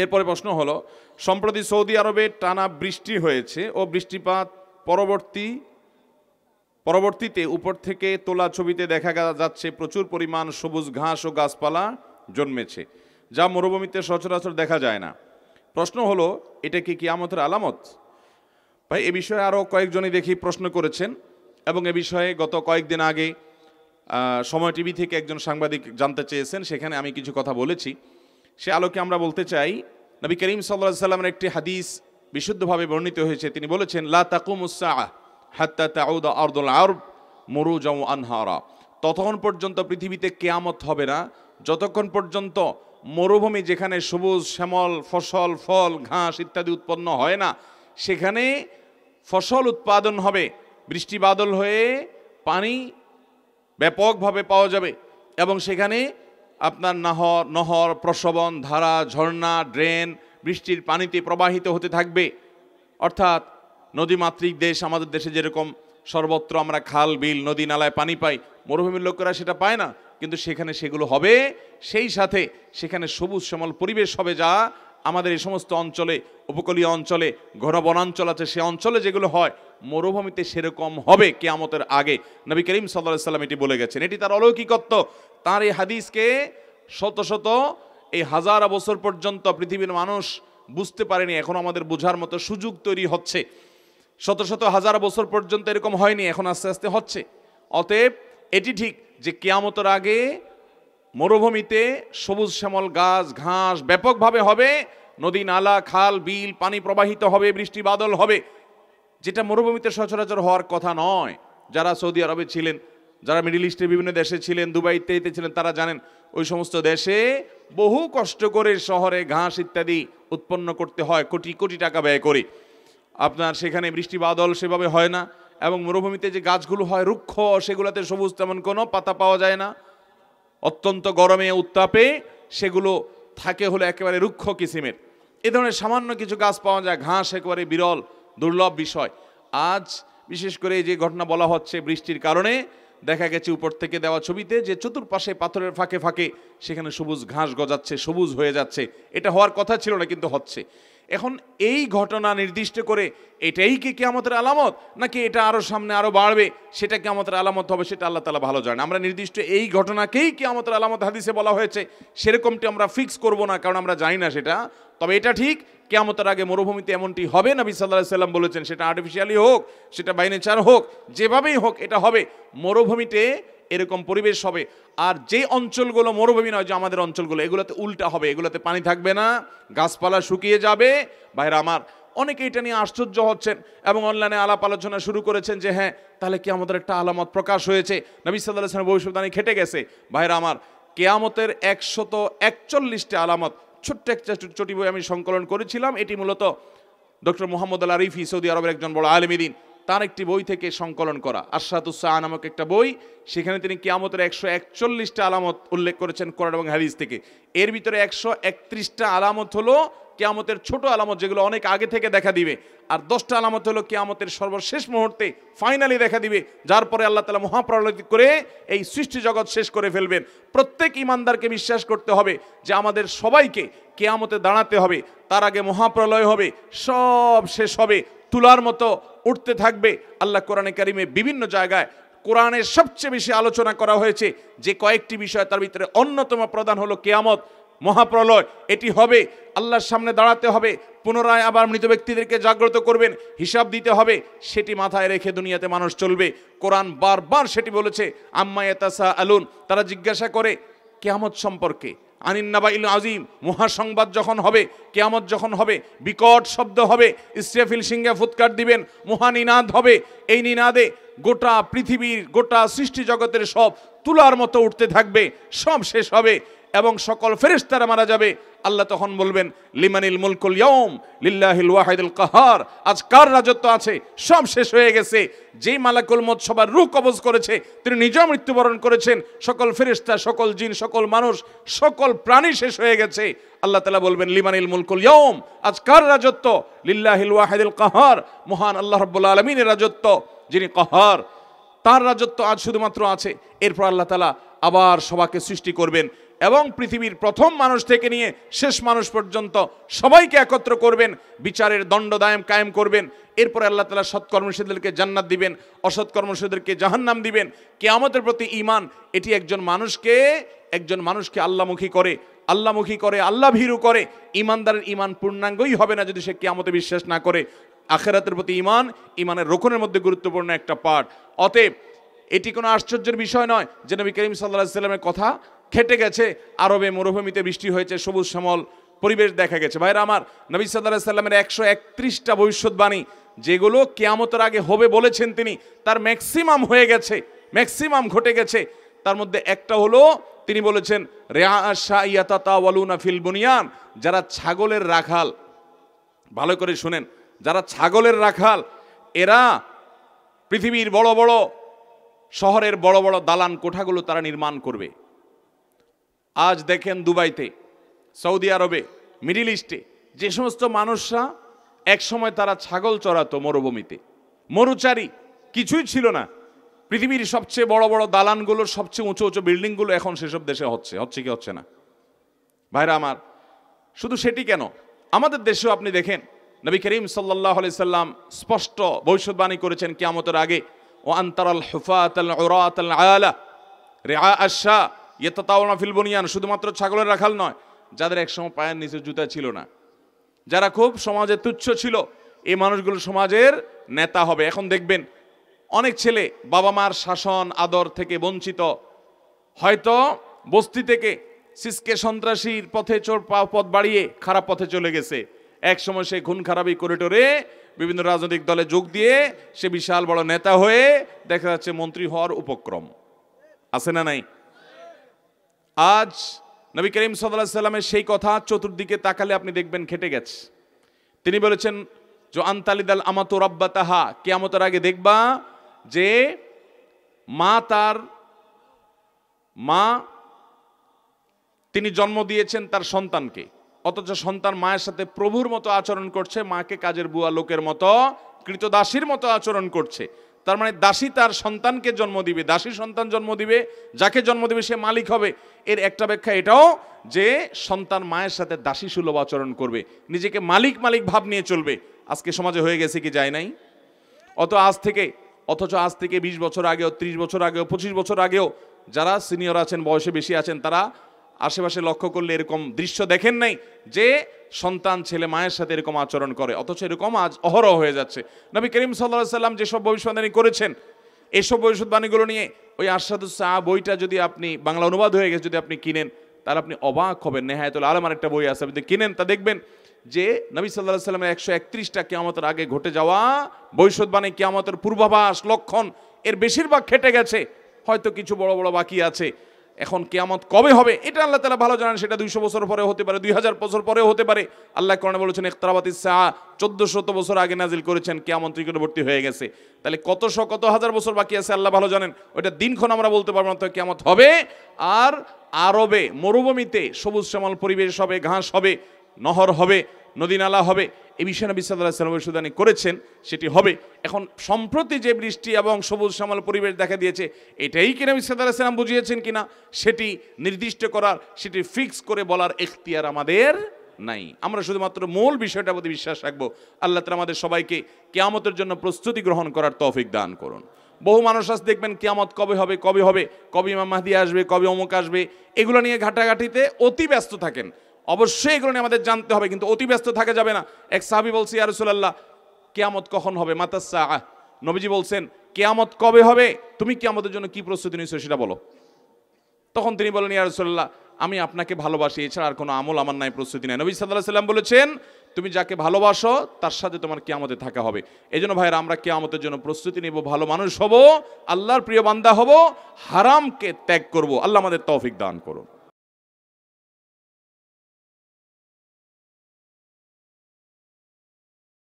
এরপরে প্রশ্ন হলো সম্প্রতি সৌদি আরবে টানা বৃষ্টি হয়েছে ও বৃষ্টিপাত পরবর্তী পরবর্তীতে উপর থেকে তোলা ছবিতে দেখা যাচ্ছে প্রচুর পরিমাণ সবুজ ঘাস ও গাছপালা জন্মেছে যা মরুভূমিতে সচরাচর দেখা যায় না প্রশ্ন হলো এটা কি কি আমতের আলামত ভাই এ বিষয়ে আরও কয়েকজনই দেখি প্রশ্ন করেছেন এবং এ বিষয়ে গত কয়েকদিন আগে সময় টিভি থেকে একজন সাংবাদিক জানতে চেয়েছেন সেখানে আমি কিছু কথা বলেছি সে আলোকে আমরা বলতে চাই নবী করিম সাল্লা সাল্লামের একটি হাদিস বিশুদ্ধভাবে বর্ণিত হয়েছে তিনি বলেছেন লা তাকুমুসা হাত্তা তাউদ আর্দুল মরু জম আনহারা ততক্ষণ পর্যন্ত পৃথিবীতে কেয়ামত হবে না যতক্ষণ পর্যন্ত মরুভূমি যেখানে সবুজ শ্যামল ফসল ফল ঘাস ইত্যাদি উৎপন্ন হয় না সেখানে ফসল উৎপাদন হবে বৃষ্টিবাদল হয়ে পানি ব্যাপকভাবে পাওয়া যাবে এবং সেখানে আপনার নাহর নহর প্রসবন ধারা ঝর্ণা ড্রেন বৃষ্টির পানিতে প্রবাহিত হতে থাকবে অর্থাৎ নদীমাতৃক দেশ আমাদের দেশে যেরকম সর্বত্র আমরা খাল বিল নদী নালায় পানি পাই মরুভূমির লোকেরা সেটা পায় না কিন্তু সেখানে সেগুলো হবে সেই সাথে সেখানে সবুজ শ্যামল পরিবেশ হবে যা আমাদের এই সমস্ত অঞ্চলে উপকূলীয় অঞ্চলে ঘন বনাঞ্চল আছে সে অঞ্চলে যেগুলো হয় মরুভূমিতে সেরকম হবে কেয়ামতের আগে নবী করিম সাল্লাহ সাল্লাম এটি বলে গেছেন এটি তার অলৌকিকত্ব তার এই হাদিসকে শত শত এই হাজার বছর পর্যন্ত পৃথিবীর মানুষ বুঝতে পারেনি এখন আমাদের বোঝার মতো সুযোগ তৈরি হচ্ছে শত শত হাজার বছর পর্যন্ত এরকম হয়নি এখন আস্তে আস্তে হচ্ছে অতএব এটি ঠিক যে কেয়ামতের আগে মরুভূমিতে সবুজ শ্যামল গাছ ঘাস ব্যাপকভাবে হবে নদী নালা খাল বিল পানি প্রবাহিত হবে বৃষ্টি বাদল হবে যেটা মরুভূমিতে সচরাচর হওয়ার কথা নয় যারা সৌদি আরবে ছিলেন যারা মিডিল ইস্টের বিভিন্ন দেশে ছিলেন দুবাই ইত্যাদিতে ছিলেন তারা জানেন ওই সমস্ত দেশে বহু কষ্ট করে শহরে ঘাস ইত্যাদি উৎপন্ন করতে হয় কোটি কোটি টাকা ব্যয় করে আপনার সেখানে বৃষ্টি বাদল সেভাবে হয় না এবং মরুভূমিতে যে গাছগুলো হয় রুক্ষ সেগুলোতে সবুজ তেমন কোনো পাতা পাওয়া যায় না অত্যন্ত গরমে উত্তাপে সেগুলো থাকে হলো একেবারে রুক্ষ কিসিমের এ ধরনের সামান্য কিছু গাছ পাওয়া যায় ঘাস একেবারে বিরল দুর্লভ বিষয় আজ বিশেষ করে যে ঘটনা বলা হচ্ছে বৃষ্টির কারণে দেখা গেছে উপর থেকে দেওয়া ছবিতে যে চতুর্পাশে পাথরের ফাঁকে ফাঁকে সেখানে সবুজ ঘাস গজাচ্ছে সবুজ হয়ে যাচ্ছে এটা হওয়ার কথা ছিল না কিন্তু হচ্ছে এখন এই ঘটনা নির্দিষ্ট করে এটাই কি কেয়ামতের আলামত নাকি এটা আরও সামনে আরও বাড়বে সেটা কেয়ামতের আলামত হবে সেটা আল্লাহ তালা ভালো জানে আমরা নির্দিষ্ট এই ঘটনাকেই কেয়ামতের আলামত হাদিসে বলা হয়েছে সেরকমটি আমরা ফিক্স করব না কারণ আমরা জানি না সেটা তবে এটা ঠিক কেয়ামতের আগে মরুভূমিতে এমনটি হবে না সাল্লাহ সাল্লাম বলেছেন সেটা আর্টিফিশিয়ালি হোক সেটা বাই নেচার হোক যেভাবেই হোক এটা হবে মরুভূমিতে এরকম পরিবেশ হবে আর যে অঞ্চলগুলো মরুভূমি নয় যে আমাদের অঞ্চলগুলো এগুলোতে উল্টা হবে এগুলোতে পানি থাকবে না গাছপালা শুকিয়ে যাবে বাইরে আমার অনেকে এটা নিয়ে আশ্চর্য হচ্ছেন এবং অনলাইনে আলাপ আলোচনা শুরু করেছেন যে হ্যাঁ তাহলে কি আমাদের একটা আলামত প্রকাশ হয়েছে নবী সাল্লাহ সালাম ভবিষ্যৎবাণী খেটে গেছে ভাইরা আমার কেয়ামতের একশত একচল্লিশটি আলামত ছোট্ট একটা চটি বই আমি সংকলন করেছিলাম এটি মূলত ডক্টর মোহাম্মদ আল আরিফি সৌদি আরবের একজন বড় আলমিদিন তার একটি বই থেকে সংকলন করা আশাতুসাহ নামক একটা বই সেখানে তিনি কিয়ামতের একশো একচল্লিশটা আলামত উল্লেখ করেছেন কোরআন এবং হাদিস থেকে এর ভিতরে একশো একত্রিশটা আলামত হলো কেয়ামতের ছোট আলামত যেগুলো অনেক আগে থেকে দেখা দিবে আর দশটা আলামত হলো কেয়ামতের সর্বশেষ মুহূর্তে ফাইনালি দেখা দিবে যার পরে আল্লাহ তালা মহাপ্রলয় করে এই সৃষ্টি জগৎ শেষ করে ফেলবেন প্রত্যেক ইমানদারকে বিশ্বাস করতে হবে যে আমাদের সবাইকে কেয়ামতে দাঁড়াতে হবে তার আগে মহাপ্রলয় হবে সব শেষ হবে তুলার মতো উঠতে থাকবে আল্লাহ কোরআনে কারিমে বিভিন্ন জায়গায় কোরআনের সবচেয়ে বেশি আলোচনা করা হয়েছে যে কয়েকটি বিষয় তার ভিতরে অন্যতম প্রধান হলো কেয়ামত মহাপ্রলয় এটি হবে আল্লাহর সামনে দাঁড়াতে হবে পুনরায় আবার মৃত ব্যক্তিদেরকে জাগ্রত করবেন হিসাব দিতে হবে সেটি মাথায় রেখে দুনিয়াতে মানুষ চলবে কোরআন বারবার সেটি বলেছে আম্মা তাসা আলুন তারা জিজ্ঞাসা করে কেয়ামত সম্পর্কে আনিন্নাবাইল আজিম মহাসংবাদ যখন হবে কেয়ামত যখন হবে বিকট শব্দ হবে ইসরাফিল সিংহে ফুৎকার দিবেন মহানিনাদ হবে এই নিনাদে গোটা পৃথিবীর গোটা সৃষ্টি জগতের সব তুলার মতো উঠতে থাকবে সব শেষ হবে এবং সকল ফেরিস্তারা মারা যাবে আল্লাহ তখন বলবেন লিমানিল মুলকুল ইয়ম লিল্লাহিল ওয়াহিদুল কাহার আজ কার রাজত্ব আছে সব শেষ হয়ে গেছে যেই মালাকুল মত সবার রূহ কবজ করেছে তিনি নিজেও মৃত্যুবরণ করেছেন সকল ফেরিস্তা সকল জিন সকল মানুষ সকল প্রাণী শেষ হয়ে গেছে আল্লাহ তালা বলবেন লিমানিল মুলকুল ইয়ম আজ কার রাজত্ব লিল্লাহিল ওয়াহিদুল কাহার মহান আল্লাহ রব্বুল আলমিনের রাজত্ব যিনি কাহার তার রাজত্ব আজ শুধুমাত্র আছে এরপর আল্লাহ তালা আবার সবাকে সৃষ্টি করবেন এবং পৃথিবীর প্রথম মানুষ থেকে নিয়ে শেষ মানুষ পর্যন্ত সবাইকে একত্র করবেন বিচারের দণ্ডদায়ম কায়েম করবেন এরপরে আল্লাহ তালা সৎকর্মশীদেরকে জান্নাত দিবেন অসৎ কর্মশীদেরকে জাহান্নাম দিবেন কেয়ামতের প্রতি ইমান এটি একজন মানুষকে একজন মানুষকে আল্লামুখী করে আল্লামুখী করে আল্লাহ ভীরু করে ইমানদারের ইমান পূর্ণাঙ্গই হবে না যদি সে কেয়ামতে বিশ্বাস না করে আখেরাতের প্রতি ইমান ইমানের রোকনের মধ্যে গুরুত্বপূর্ণ একটা পার্ট অতএব এটি কোনো আশ্চর্যের বিষয় নয় যে নবী করিম সাল্লাহ সাল্লামের কথা খেটে গেছে আরবে মরুভূমিতে বৃষ্টি হয়েছে সবুজ শ্যামল পরিবেশ দেখা গেছে ভাইরা আমার নবী সাল্লাহ সাল্লামের একশো একত্রিশটা ভবিষ্যৎবাণী যেগুলো কেয়ামতের আগে হবে বলেছেন তিনি তার ম্যাক্সিমাম হয়ে গেছে ম্যাক্সিমাম ঘটে গেছে তার মধ্যে একটা হলো তিনি বলেছেন রেয়া ফিল বুনিয়ান যারা ছাগলের রাখাল ভালো করে শুনেন যারা ছাগলের রাখাল এরা পৃথিবীর বড় বড় শহরের বড় বড় দালান কোঠাগুলো তারা নির্মাণ করবে আজ দেখেন দুবাইতে সৌদি আরবে মিডিল ইস্টে যে সমস্ত মানুষরা একসময় তারা ছাগল চড়াতো মরুভূমিতে মরুচারী কিছুই ছিল না পৃথিবীর সবচেয়ে বড় বড় দালানগুলোর সবচেয়ে উঁচু উঁচু বিল্ডিংগুলো এখন সেসব দেশে হচ্ছে হচ্ছে কি হচ্ছে না ভাইরা আমার শুধু সেটি কেন আমাদের দেশেও আপনি দেখেন নবী করিম সাল্লাহ সাল্লাম স্পষ্ট ভবিষ্যৎবাণী করেছেন কেয়ামতের আগে ও আন্তারাল হুফাত আলা রে আশা ইয়েতা তাওনা ফিলবনিয়ান শুধুমাত্র ছাগলের রাখাল নয় যাদের একসময় পায়ের নিচে জুতা ছিল না যারা খুব সমাজে তুচ্ছ ছিল এই মানুষগুলো সমাজের নেতা হবে এখন দেখবেন অনেক ছেলে বাবা মার শাসন আদর থেকে বঞ্চিত হয়তো বস্তি থেকে সিসকে সন্ত্রাসীর পথে চোর পথ বাড়িয়ে খারাপ পথে চলে গেছে এক সময় সে খুন খারাপি টোরে বিভিন্ন রাজনৈতিক দলে যোগ দিয়ে সে বিশাল বড় নেতা হয়ে দেখা যাচ্ছে মন্ত্রী হওয়ার উপক্রম আছে না নাই আজ নবী করিম সাল্লাহ সাল্লামের সেই কথা চতুর্দিকে তাকালে আপনি দেখবেন খেটে গেছে তিনি বলেছেন যে আন্তালিদাল আমাতো রব্বা তাহা কেয়ামতের আগে দেখবা যে মা তার মা তিনি জন্ম দিয়েছেন তার সন্তানকে অথচ সন্তান মায়ের সাথে প্রভুর মতো আচরণ করছে মাকে কাজের বুয়া লোকের মতো কৃতদাসীর মতো আচরণ করছে তার মানে দাসী তার সন্তানকে জন্ম দিবে দাসী সন্তান জন্ম দিবে যাকে জন্ম দিবে সে মালিক হবে এর একটা ব্যাখ্যা এটাও যে সন্তান মায়ের সাথে দাসী সুলভ আচরণ করবে নিজেকে মালিক মালিক ভাব নিয়ে চলবে আজকে সমাজে হয়ে গেছে কি যায় নাই অত আজ থেকে অথচ আজ থেকে ২০ বছর আগেও ৩০ বছর আগেও ২৫ বছর আগেও যারা সিনিয়র আছেন বয়সে বেশি আছেন তারা আশেপাশে লক্ষ্য করলে এরকম দৃশ্য দেখেন নাই যে সন্তান ছেলে মায়ের সাথে এরকম আচরণ করে অথচ এরকম আজ অহরহ হয়ে যাচ্ছে নবী করিম সাল্লাহ সাল্লাম যেসব ভবিষ্যৎবাণী করেছেন এসব ভবিষ্যৎবাণীগুলো নিয়ে ওই আশাদুসা বইটা যদি আপনি বাংলা অনুবাদ হয়ে গেছে যদি আপনি কিনেন তাহলে আপনি অবাক হবেন নেহায়তুল আলমার একটা বই আছে আপনি কিনেন তা দেখবেন যে নবী সাল্লাহ সাল্লামের একশো একত্রিশটা কেয়ামতের আগে ঘটে যাওয়া ভবিষ্যৎবাণী কেয়ামতের পূর্বাভাস লক্ষণ এর বেশিরভাগ খেটে গেছে হয়তো কিছু বড় বড় বাকি আছে এখন কেয়ামত কবে হবে এটা আল্লাহ তালা ভালো জানেন সেটা দুইশো বছর পরে হতে পারে দুই হাজার বছর পরেও হতে পারে আল্লাহ করণে বলেছেন ইখতারাবাদ ইসা শত বছর আগে নাজিল করেছেন কেয়ামত নিকটবর্তী হয়ে গেছে তাহলে কত শো কত হাজার বছর বাকি আছে আল্লাহ ভালো জানেন ওইটা দিনক্ষণ আমরা বলতে পারবো না তো কেয়ামত হবে আর আরবে মরুভূমিতে সবুজ শ্যামল পরিবেশ হবে ঘাস হবে নহর হবে নদী নালা হবে এই বিষয়ে নবী সাল্লাহ সাল্লাম ভবিষ্যদানি করেছেন সেটি হবে এখন সম্প্রতি যে বৃষ্টি এবং সবুজ শ্যামল পরিবেশ দেখা দিয়েছে এটাই কি নবী সাল্লাহ সাল্লাম বুঝিয়েছেন কিনা সেটি নির্দিষ্ট করার সেটি ফিক্স করে বলার এখতিয়ার আমাদের নাই আমরা শুধুমাত্র মূল বিষয়টার প্রতি বিশ্বাস রাখবো আল্লাহ তালা আমাদের সবাইকে কেয়ামতের জন্য প্রস্তুতি গ্রহণ করার তৌফিক দান করুন বহু মানুষ আজ দেখবেন কিয়ামত কবে হবে কবে হবে কবে ইমাম আসবে কবে অমুক আসবে এগুলো নিয়ে ঘাটাঘাটিতে অতি ব্যস্ত থাকেন অবশ্যই এগুলো নিয়ে আমাদের জানতে হবে কিন্তু অতি ব্যস্ত থাকা যাবে না এক সাহাবি বলছি ইয়ারসুল্লাহ কেয়ামত কখন হবে মাতাস আহ নবীজি বলছেন কেয়ামত কবে হবে তুমি কেয়ামতের জন্য কি প্রস্তুতি নিয়েছো সেটা বলো তখন তিনি বলেন ইয়ারসুল্লাহ আমি আপনাকে ভালোবাসি এছাড়া আর কোনো আমল আমার নাই প্রস্তুতি নাই নবী সাল্লাহ সাল্লাম বলেছেন তুমি যাকে ভালোবাসো তার সাথে তোমার কেয়ামতে থাকা হবে এই জন্য ভাইয়ের আমরা কেয়ামতের জন্য প্রস্তুতি নেব ভালো মানুষ হব আল্লাহর প্রিয় বান্দা হব হারামকে ত্যাগ করব আল্লাহ আমাদের তৌফিক দান করুন